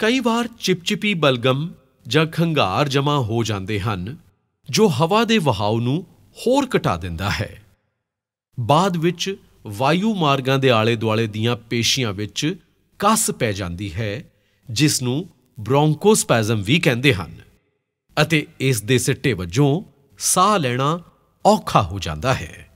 ਕਈ ਵਾਰ ਚਿਪਚਿਪੀ ਬਲਗਮ ਜਾਂ ਖੰਗਾਰ ਜਮਾ ਹੋ ਜਾਂਦੇ ਹਨ ਜੋ ਹਵਾ ਦੇ ਵਹਾਅ ਨੂੰ ਹੋਰ ਘਟਾ ਦਿੰਦਾ ਹੈ ਬਾਅਦ ਵਿੱਚ ਵਾਯੂ ਮਾਰਗਾਂ ਦੇ ਆਲੇ-ਦੁਆਲੇ ਦੀਆਂ ਪੇਸ਼ੀਆਂ ਵਿੱਚ ਕੱਸ ਪੈ ਜਾਂਦੀ ਹੈ ਜਿਸ ਨੂੰ ਬ੍ਰੌਂਕੋਸਪੈਜ਼ਮ ਵੀ ਕਹਿੰਦੇ ਹਨ ਅਤੇ ਇਸ ਦੇ ਸਿੱਟੇ ਵਜੋਂ ਸਾਹ ਲੈਣਾ ਔਖਾ ਹੋ ਜਾਂਦਾ ਹੈ